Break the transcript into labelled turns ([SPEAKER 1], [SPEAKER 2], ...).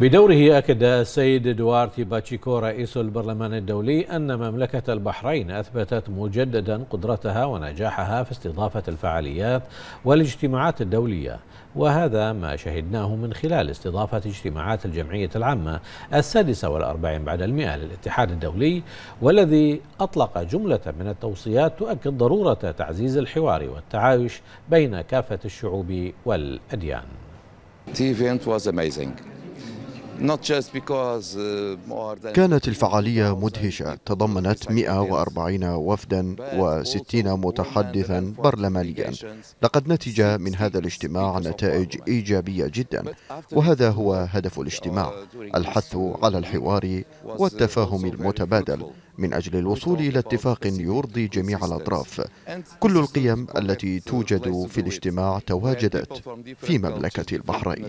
[SPEAKER 1] بدوره أكد السيد دوارتي باتشيكو رئيس البرلمان الدولي أن مملكة البحرين أثبتت مجددا قدرتها ونجاحها في استضافة الفعاليات والاجتماعات الدولية وهذا ما شهدناه من خلال استضافة اجتماعات الجمعية العامة السادسة والأربعين بعد المئة للاتحاد الدولي والذي أطلق جملة من التوصيات تؤكد ضرورة تعزيز الحوار والتعايش بين كافة الشعوب والأديان.
[SPEAKER 2] The event was amazing. Uh, كانت
[SPEAKER 3] الفعالية مدهشة تضمنت 140 وفدا و60 متحدثا برلمانيا لقد نتج من هذا الاجتماع نتائج إيجابية جدا وهذا هو هدف الاجتماع الحث على الحوار والتفاهم المتبادل من أجل الوصول إلى اتفاق يرضي جميع الأطراف كل القيم التي توجد في الاجتماع
[SPEAKER 4] تواجدت في مملكة البحرين